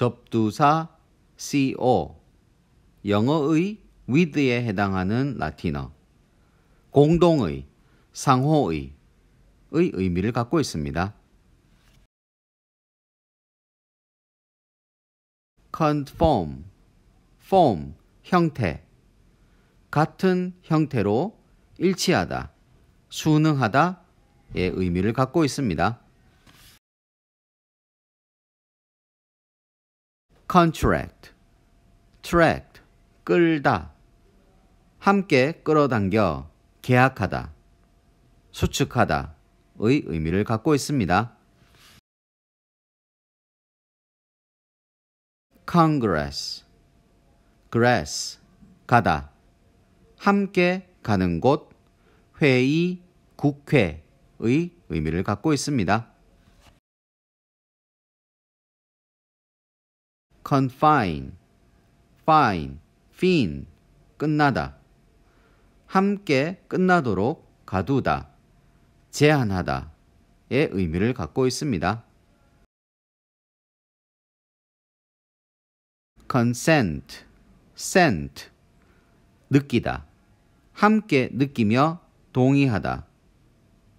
접두사 co 영어의 with에 해당하는 라틴어 공동의 상호의 의 의미를 갖고 있습니다. conform form 형태 같은 형태로 일치하다 수능하다의 의미를 갖고 있습니다. contract, tract, 끌다. 함께 끌어당겨 계약하다, 수축하다의 의미를 갖고 있습니다. Congress, grass, 가다. 함께 가는 곳, 회의, 국회의 의미를 갖고 있습니다. confine, fine, fin, 끝나다. 함께 끝나도록 가두다, 제한하다의 의미를 갖고 있습니다. consent, sent, 느끼다, 함께 느끼며 동의하다,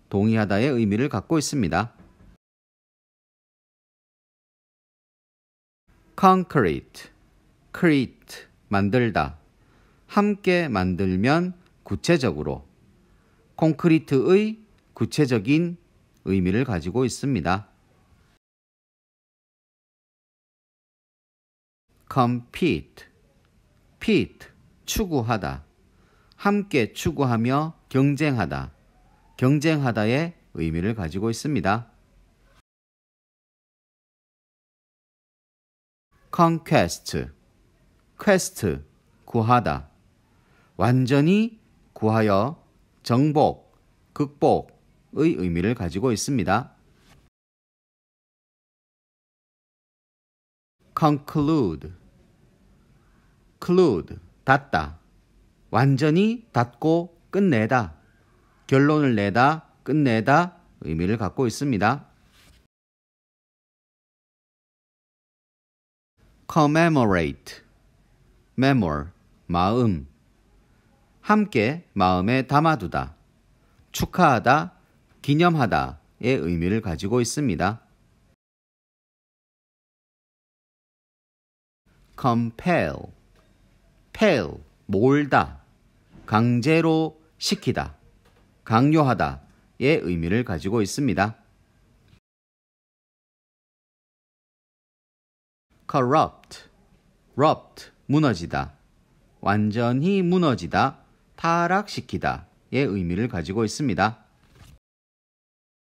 동의하다의 의미를 갖고 있습니다. concrete, create 만들다 함께 만들면 구체적으로 콘크리트의 구체적인 의미를 가지고 있습니다. compete, p i t 추구하다, 함께 추구하며 경쟁하다, 경쟁하다의 의미를 가지고 있습니다. conquest, q u e 구하다. 완전히 구하여 정복, 극복의 의미를 가지고 있습니다. conclude, clude, 닫다. 완전히 닫고 끝내다. 결론을 내다, 끝내다 의미를 갖고 있습니다. commemorate, memor, 마음. 함께 마음에 담아두다, 축하하다, 기념하다의 의미를 가지고 있습니다. compel, pel, 몰다, 강제로 시키다, 강요하다의 의미를 가지고 있습니다. corrupt, rupt, 무너지다, 완전히 무너지다, 타락시키다의 의미를 가지고 있습니다.